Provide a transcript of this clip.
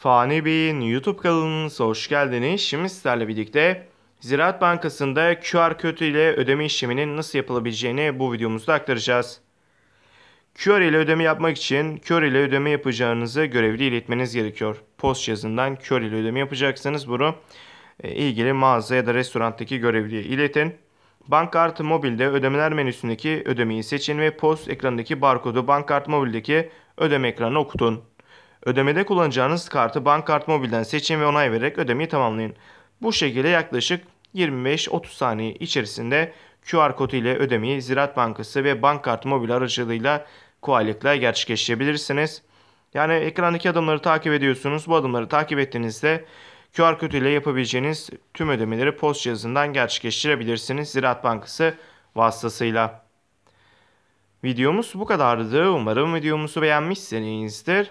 Fani Bey'in YouTube kanalınıza hoş geldiniz. Şimdi sizlerle birlikte Ziraat Bankası'nda QR kodu ile ödeme işleminin nasıl yapılabileceğini bu videomuzda aktaracağız. QR ile ödeme yapmak için QR ile ödeme yapacağınızı görevli iletmeniz gerekiyor. Post cihazından QR ile ödeme yapacaksanız bunu e, ilgili mağaza ya da restoranttaki görevliye iletin. Bankart Mobil'de ödemeler menüsündeki ödemeyi seçin ve post ekranındaki barkodu Bankart Mobil'deki ödeme ekranına okutun. Ödemede kullanacağınız kartı Bankart Mobil'den seçin ve onay vererek ödemeyi tamamlayın. Bu şekilde yaklaşık 25-30 saniye içerisinde QR kodu ile ödemeyi Ziraat Bankası ve Bankart Mobil aracılığıyla kolaylıkla gerçekleştirebilirsiniz. Yani ekrandaki adımları takip ediyorsunuz. Bu adımları takip ettiğinizde QR kodu ile yapabileceğiniz tüm ödemeleri post cihazından gerçekleştirebilirsiniz Ziraat Bankası vasıtasıyla. Videomuz bu kadardı. Umarım videomuzu beğenmişsinizdir.